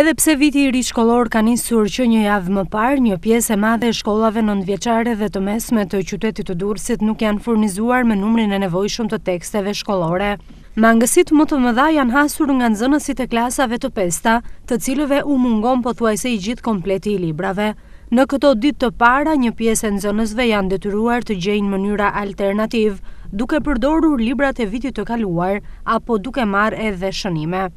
Edhe pse viti i ri shkollor ka nisur që një javë më parë, një pjesë e madhe e shkollave nëntëvjeçare dhe të mesme të qytetit të Durrësit nuk janë furnizuar me numrin e nevojshëm të teksteve shkollore. Mangësit më të mëdha janë hasur nga nxënësit e klasave të pesta, të cilëve u mungon pothuajse i gjithë kompleti i librave. Në këto ditë të para, një pjesë e nxënësve janë detyruar të gjejnë mënyra alternative, duke përdorur librat e vitit të kaluar apo duke marrë edhe shënime.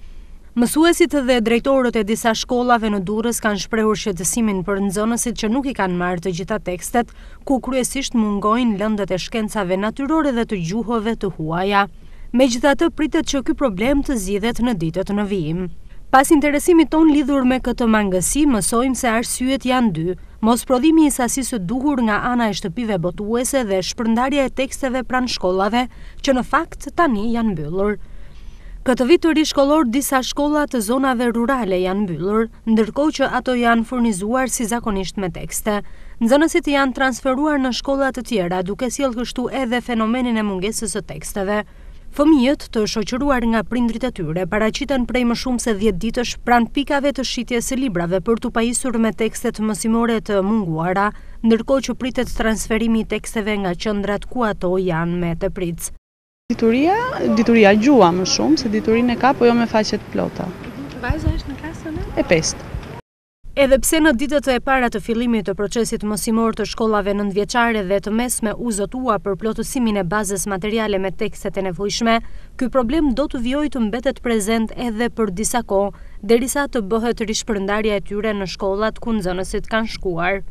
Mësuesit dhe drejtorët e disa shkollave në durës kanë shprehur shqetësimin për nëzënësit që nuk i kanë marrë të gjitha tekstet, ku kryesisht mungojnë lëndët e shkencave natyrore dhe të gjuhove të huaja. Me gjitha të pritet që ky problem të zidhet në ditët në vijim. Pas interesimit ton lidhur me këtë mangësi, mësojmë se arsyet janë dy, mos prodhimi i sasisë duhur nga ana e shtëpive botuese dhe shpërndarja e teksteve pran shkollave, që në fakt tani janë mbyllur. Këtë vitër i shkolor disa shkolla të zonave rurale janë byllur, ndërko që ato janë furnizuar si zakonisht me tekste. Në janë transferuar në shkollat të tjera duke si elkështu edhe fenomenin e mungesës të teksteve. Fëmijët të shoqëruar nga prindrit e tyre paracitën prej më shumë se 10 ditësh pran pikave të shqitje se librave për të pajisur me tekstet mësimore të munguara, ndërkohë që pritet transferimi teksteve nga qëndrat ku ato janë me të pritës. Dituria, dituria gjua më shumë, se diturin e ka, po jo me faqet plota. Vajza është në klasën e? E pestë. Edhe pse në ditët e para të fillimit të procesit mësimor të shkollave nëndvjeqare dhe të mesme u zotua për plotësimin e bazës materiale me tekstet e nevojshme, ky problem do të vjoj të mbetet prezent edhe për disa ko, derisa të bëhet rishpërndarja e tyre në shkollat ku nëzënësit kanë shkuar.